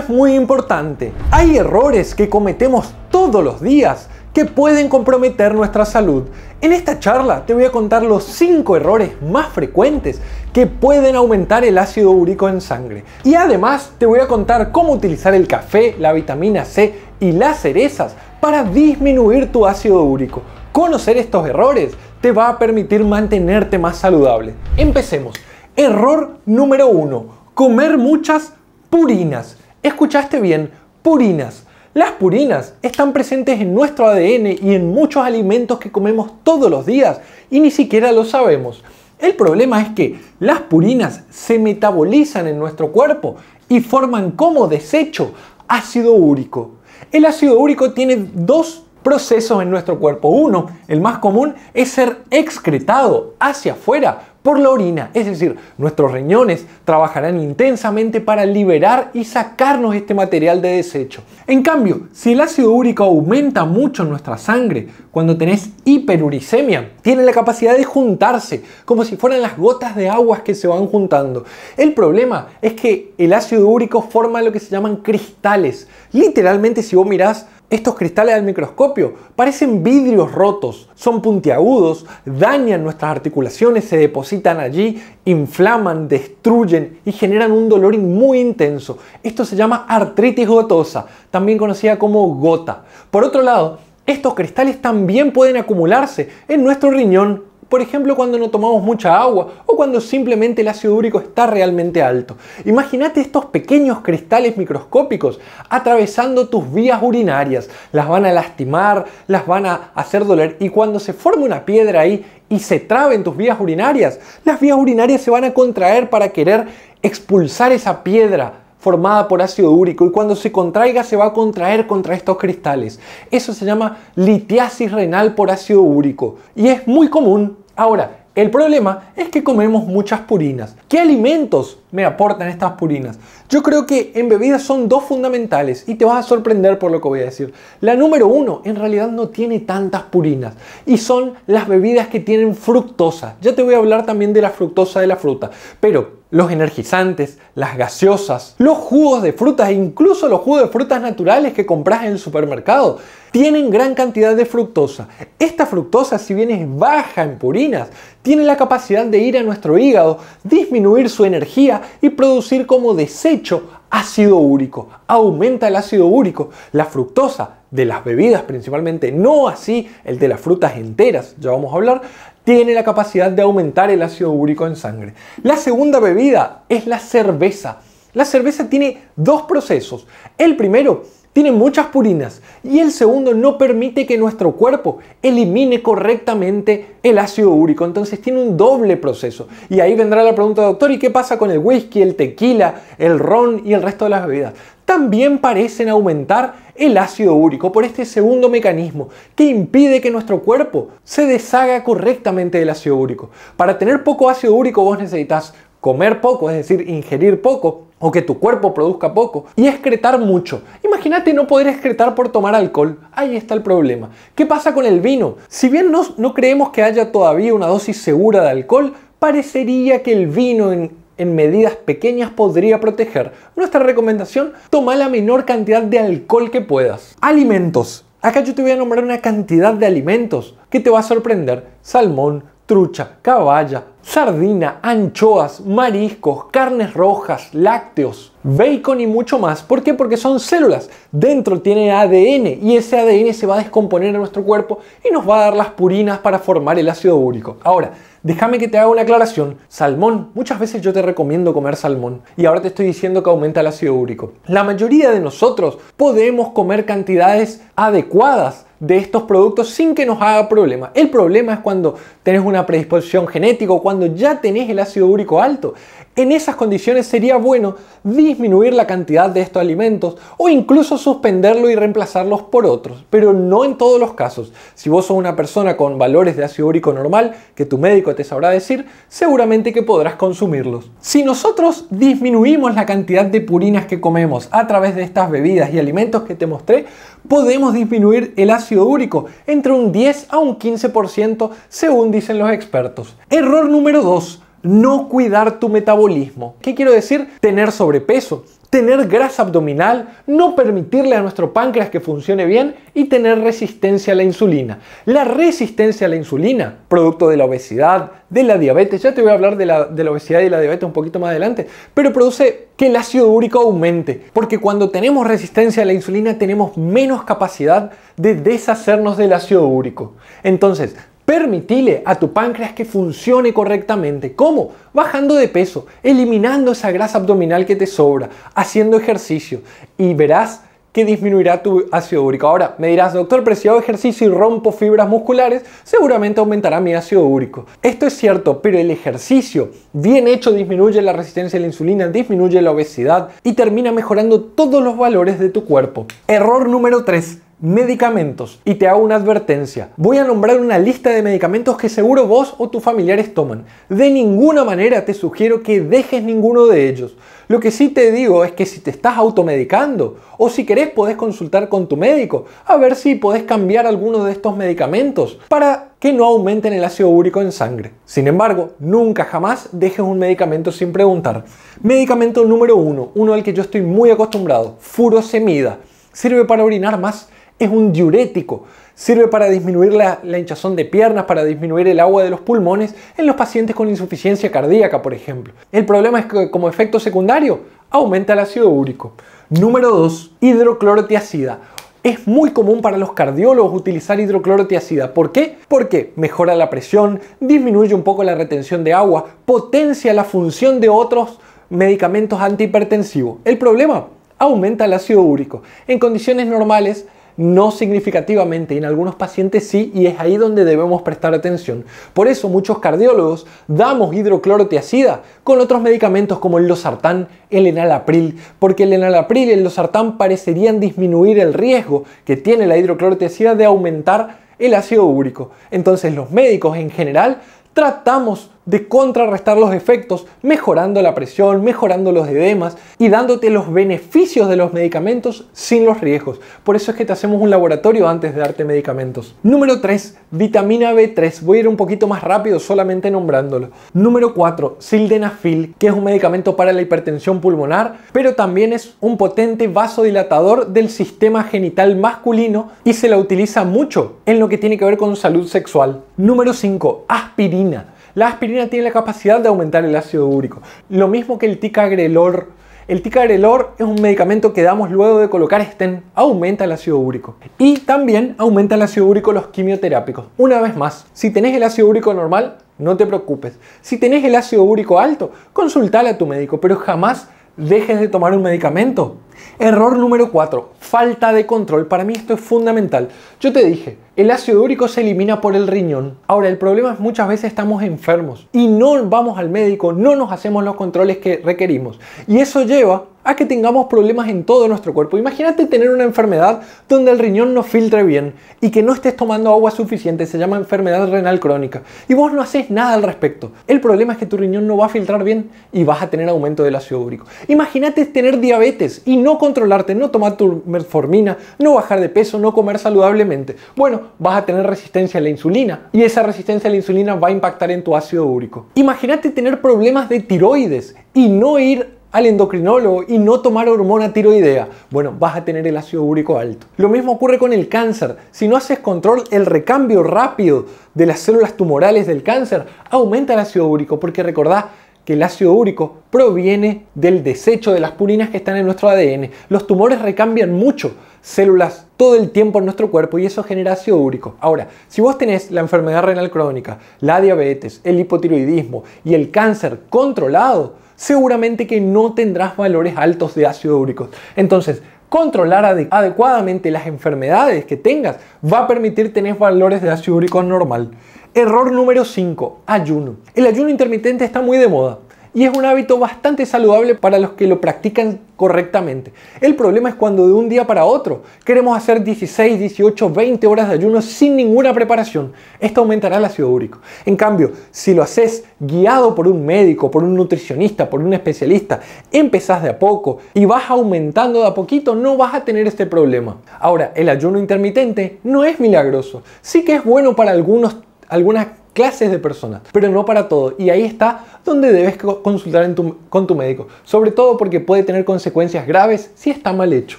es muy importante. Hay errores que cometemos todos los días que pueden comprometer nuestra salud. En esta charla te voy a contar los 5 errores más frecuentes que pueden aumentar el ácido úrico en sangre. Y además te voy a contar cómo utilizar el café, la vitamina C y las cerezas para disminuir tu ácido úrico. Conocer estos errores te va a permitir mantenerte más saludable. Empecemos. Error número 1. Comer muchas purinas. Escuchaste bien, purinas. Las purinas están presentes en nuestro ADN y en muchos alimentos que comemos todos los días y ni siquiera lo sabemos. El problema es que las purinas se metabolizan en nuestro cuerpo y forman como desecho ácido úrico. El ácido úrico tiene dos procesos en nuestro cuerpo. Uno, el más común, es ser excretado hacia afuera por la orina. Es decir, nuestros riñones trabajarán intensamente para liberar y sacarnos este material de desecho. En cambio, si el ácido úrico aumenta mucho en nuestra sangre, cuando tenés hiperuricemia, tiene la capacidad de juntarse, como si fueran las gotas de aguas que se van juntando. El problema es que el ácido úrico forma lo que se llaman cristales. Literalmente, si vos mirás estos cristales al microscopio parecen vidrios rotos, son puntiagudos, dañan nuestras articulaciones, se depositan allí, inflaman, destruyen y generan un dolor muy intenso. Esto se llama artritis gotosa, también conocida como gota. Por otro lado, estos cristales también pueden acumularse en nuestro riñón, por ejemplo cuando no tomamos mucha agua o cuando simplemente el ácido úrico está realmente alto. Imagínate estos pequeños cristales microscópicos atravesando tus vías urinarias, las van a lastimar, las van a hacer doler y cuando se forma una piedra ahí y se en tus vías urinarias, las vías urinarias se van a contraer para querer expulsar esa piedra formada por ácido úrico y cuando se contraiga se va a contraer contra estos cristales. Eso se llama litiasis renal por ácido úrico y es muy común Ahora, el problema es que comemos muchas purinas. ¿Qué alimentos me aportan estas purinas? Yo creo que en bebidas son dos fundamentales y te vas a sorprender por lo que voy a decir. La número uno en realidad no tiene tantas purinas y son las bebidas que tienen fructosa. Ya te voy a hablar también de la fructosa de la fruta, pero los energizantes, las gaseosas, los jugos de frutas e incluso los jugos de frutas naturales que compras en el supermercado tienen gran cantidad de fructosa. Esta fructosa, si bien es baja en purinas, tiene la capacidad de ir a nuestro hígado, disminuir su energía y producir como desecho ácido úrico. Aumenta el ácido úrico. La fructosa de las bebidas principalmente, no así el de las frutas enteras, ya vamos a hablar, tiene la capacidad de aumentar el ácido úrico en sangre. La segunda bebida es la cerveza. La cerveza tiene dos procesos. El primero tiene muchas purinas y el segundo no permite que nuestro cuerpo elimine correctamente el ácido úrico, entonces tiene un doble proceso. Y ahí vendrá la pregunta, doctor, ¿y qué pasa con el whisky, el tequila, el ron y el resto de las bebidas? También parecen aumentar el ácido úrico por este segundo mecanismo que impide que nuestro cuerpo se deshaga correctamente del ácido úrico. Para tener poco ácido úrico vos necesitas comer poco, es decir, ingerir poco, o que tu cuerpo produzca poco y excretar mucho. Imagínate no poder excretar por tomar alcohol. Ahí está el problema. ¿Qué pasa con el vino? Si bien no, no creemos que haya todavía una dosis segura de alcohol, parecería que el vino en, en medidas pequeñas podría proteger. Nuestra recomendación, toma la menor cantidad de alcohol que puedas. Alimentos. Acá yo te voy a nombrar una cantidad de alimentos que te va a sorprender. Salmón, trucha, caballa, sardina, anchoas, mariscos, carnes rojas, lácteos, bacon y mucho más. ¿Por qué? Porque son células. Dentro tiene ADN y ese ADN se va a descomponer en nuestro cuerpo y nos va a dar las purinas para formar el ácido úrico. Ahora, déjame que te haga una aclaración. Salmón, muchas veces yo te recomiendo comer salmón y ahora te estoy diciendo que aumenta el ácido úrico. La mayoría de nosotros podemos comer cantidades adecuadas de estos productos sin que nos haga problema. El problema es cuando tenés una predisposición genética o cuando ya tenés el ácido úrico alto. En esas condiciones sería bueno disminuir la cantidad de estos alimentos o incluso suspenderlo y reemplazarlos por otros, pero no en todos los casos. Si vos sos una persona con valores de ácido úrico normal, que tu médico te sabrá decir, seguramente que podrás consumirlos. Si nosotros disminuimos la cantidad de purinas que comemos a través de estas bebidas y alimentos que te mostré, podemos disminuir el ácido úrico entre un 10 a un 15% según dicen los expertos. Error número 2 no cuidar tu metabolismo. ¿Qué quiero decir? Tener sobrepeso, tener grasa abdominal, no permitirle a nuestro páncreas que funcione bien y tener resistencia a la insulina. La resistencia a la insulina, producto de la obesidad, de la diabetes, ya te voy a hablar de la, obesidad y la diabetes un poquito más adelante, pero produce que el ácido úrico aumente, porque cuando tenemos resistencia a la insulina tenemos menos capacidad de deshacernos del ácido úrico. Entonces, Permitile a tu páncreas que funcione correctamente. ¿Cómo? Bajando de peso, eliminando esa grasa abdominal que te sobra, haciendo ejercicio y verás que disminuirá tu ácido úrico. Ahora, me dirás, doctor, preciado ejercicio y rompo fibras musculares, seguramente aumentará mi ácido úrico. Esto es cierto, pero el ejercicio bien hecho disminuye la resistencia a la insulina, disminuye la obesidad y termina mejorando todos los valores de tu cuerpo. Error número 3 medicamentos. Y te hago una advertencia. Voy a nombrar una lista de medicamentos que seguro vos o tus familiares toman. De ninguna manera te sugiero que dejes ninguno de ellos. Lo que sí te digo es que si te estás automedicando o si querés podés consultar con tu médico a ver si podés cambiar alguno de estos medicamentos para que no aumenten el ácido úrico en sangre. Sin embargo, nunca jamás dejes un medicamento sin preguntar. Medicamento número uno, uno al que yo estoy muy acostumbrado, furosemida. Sirve para orinar más es un diurético. Sirve para disminuir la, hinchazón de piernas, para disminuir el agua de los pulmones en los pacientes con insuficiencia cardíaca, por ejemplo. El problema es que como efecto secundario aumenta el ácido úrico. Número 2. Hidroclorotiacida. Es muy común para los cardiólogos utilizar hidroclorotiacida. ¿Por qué? Porque mejora la presión, disminuye un poco la retención de agua, potencia la función de otros medicamentos antihipertensivos. El problema aumenta el ácido úrico. En condiciones normales, no significativamente, en algunos pacientes sí, y es ahí donde debemos prestar atención. Por eso muchos cardiólogos damos hidroclorotiazida con otros medicamentos como el losartán, el enalapril, porque el enalapril y el losartán parecerían disminuir el riesgo que tiene la hidroclorotiazida de aumentar el ácido úrico. Entonces los médicos en general tratamos de contrarrestar los efectos, mejorando la presión, mejorando los edemas y dándote los beneficios de los medicamentos sin los riesgos. Por eso es que te hacemos un laboratorio antes de darte medicamentos. Número 3, vitamina B3. Voy a ir un poquito más rápido solamente nombrándolo. Número 4, sildenafil, que es un medicamento para la hipertensión pulmonar, pero también es un potente vasodilatador del sistema genital masculino y se la utiliza mucho en lo que tiene que ver con salud sexual. Número 5, aspirina. La aspirina tiene la capacidad de aumentar el ácido úrico, lo mismo que el ticagrelor. El ticagrelor es un medicamento que damos luego de colocar estén, aumenta el ácido úrico. Y también aumenta el ácido úrico los quimioterápicos. Una vez más, si tenés el ácido úrico normal, no te preocupes. Si tenés el ácido úrico alto, consultale a tu médico, pero jamás dejes de tomar un medicamento Error número 4. Falta de control. Para mí esto es fundamental. Yo te dije, el ácido úrico se elimina por el riñón. Ahora, el problema es muchas veces estamos enfermos y no vamos al médico, no nos hacemos los controles que requerimos. Y eso lleva a que tengamos problemas en todo nuestro cuerpo. Imagínate tener una enfermedad donde el riñón no filtre bien y que no estés tomando agua suficiente, se llama enfermedad renal crónica, y vos no haces nada al respecto. El problema es que tu riñón no va a filtrar bien y vas a tener aumento del ácido úrico. Imagínate tener diabetes y no no controlarte, no tomar tu metformina, no bajar de peso, no comer saludablemente, bueno, vas a tener resistencia a la insulina y esa resistencia a la insulina va a impactar en tu ácido úrico. Imagínate tener problemas de tiroides y no ir al endocrinólogo y no tomar hormona tiroidea, bueno, vas a tener el ácido úrico alto. Lo mismo ocurre con el cáncer. Si no haces control, el recambio rápido de las células tumorales del cáncer aumenta el ácido úrico, porque recordá, que el ácido úrico proviene del desecho de las purinas que están en nuestro ADN. Los tumores recambian mucho células todo el tiempo en nuestro cuerpo y eso genera ácido úrico. Ahora, si vos tenés la enfermedad renal crónica, la diabetes, el hipotiroidismo y el cáncer controlado, seguramente que no tendrás valores altos de ácido úrico. Entonces, controlar adecuadamente las enfermedades que tengas va a permitir tener valores de ácido úrico normal. Error número 5. Ayuno. El ayuno intermitente está muy de moda y es un hábito bastante saludable para los que lo practican correctamente. El problema es cuando de un día para otro queremos hacer 16, 18, 20 horas de ayuno sin ninguna preparación. Esto aumentará el ácido úrico. En cambio, si lo haces guiado por un médico, por un nutricionista, por un especialista, empezás de a poco y vas aumentando de a poquito, no vas a tener este problema. Ahora, el ayuno intermitente no es milagroso. Sí que es bueno para algunos algunas clases de personas, pero no para todo. Y ahí está donde debes consultar con tu médico, sobre todo porque puede tener consecuencias graves si está mal hecho.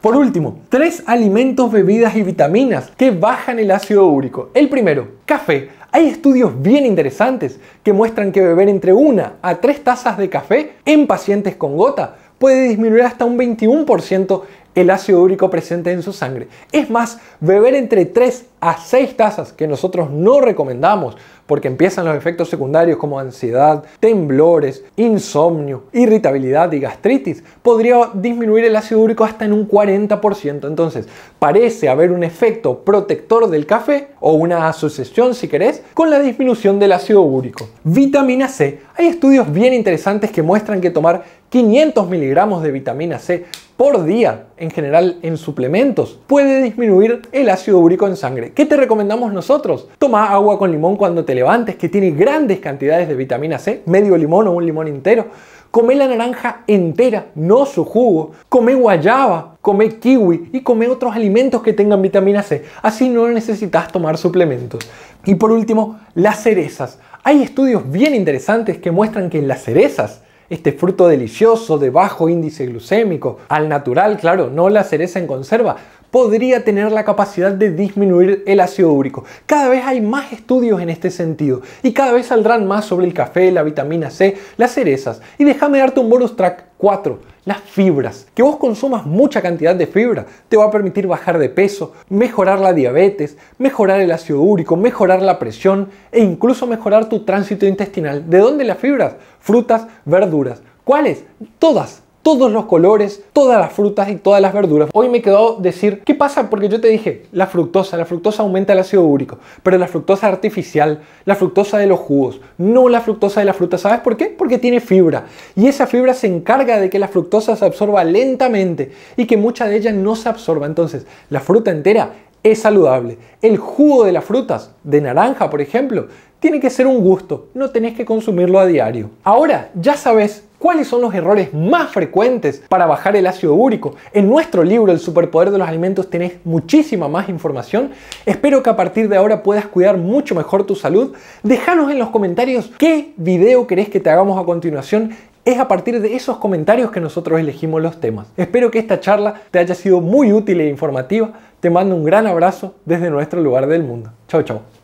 Por último, tres alimentos, bebidas y vitaminas que bajan el ácido úrico. El primero, café. Hay estudios bien interesantes que muestran que beber entre una a tres tazas de café en pacientes con gota puede disminuir hasta un 21% el ácido úrico presente en su sangre. Es más, beber entre 3 a 6 tazas, que nosotros no recomendamos, porque empiezan los efectos secundarios como ansiedad, temblores, insomnio, irritabilidad y gastritis, podría disminuir el ácido úrico hasta en un 40%. Entonces, parece haber un efecto protector del café, o una asociación si querés, con la disminución del ácido úrico. Vitamina C. Hay estudios bien interesantes que muestran que tomar 500 miligramos de vitamina C por día, en general en suplementos, puede disminuir el ácido úrico en sangre. ¿Qué te recomendamos nosotros? Toma agua con limón cuando te levantes, que tiene grandes cantidades de vitamina C, medio limón o un limón entero. Come la naranja entera, no su jugo. Come guayaba, come kiwi y come otros alimentos que tengan vitamina C. Así no necesitas tomar suplementos. Y por último, las cerezas. Hay estudios bien interesantes que muestran que en las cerezas este fruto delicioso de bajo índice glucémico, al natural, claro, no la cereza en conserva, podría tener la capacidad de disminuir el ácido úrico. Cada vez hay más estudios en este sentido y cada vez saldrán más sobre el café, la vitamina C, las cerezas. Y déjame darte un bonus track 4. Las fibras. Que vos consumas mucha cantidad de fibra te va a permitir bajar de peso, mejorar la diabetes, mejorar el ácido úrico, mejorar la presión e incluso mejorar tu tránsito intestinal. ¿De dónde las fibras? Frutas, verduras. ¿Cuáles? Todas todos los colores, todas las frutas y todas las verduras. Hoy me quedó decir, ¿qué pasa? Porque yo te dije, la fructosa, la fructosa aumenta el ácido úrico, pero la fructosa artificial, la fructosa de los jugos, no la fructosa de la fruta. ¿Sabes por qué? Porque tiene fibra y esa fibra se encarga de que la fructosa se absorba lentamente y que mucha de ella no se absorba. Entonces, la fruta entera es saludable. El jugo de las frutas, de naranja por ejemplo, tiene que ser un gusto, no tenés que consumirlo a diario. Ahora ya sabes cuáles son los errores más frecuentes para bajar el ácido úrico. En nuestro libro El superpoder de los alimentos tenés muchísima más información. Espero que a partir de ahora puedas cuidar mucho mejor tu salud. Déjanos en los comentarios qué video querés que te hagamos a continuación. Es a partir de esos comentarios que nosotros elegimos los temas. Espero que esta charla te haya sido muy útil e informativa. Te mando un gran abrazo desde nuestro lugar del mundo. Chao, chao.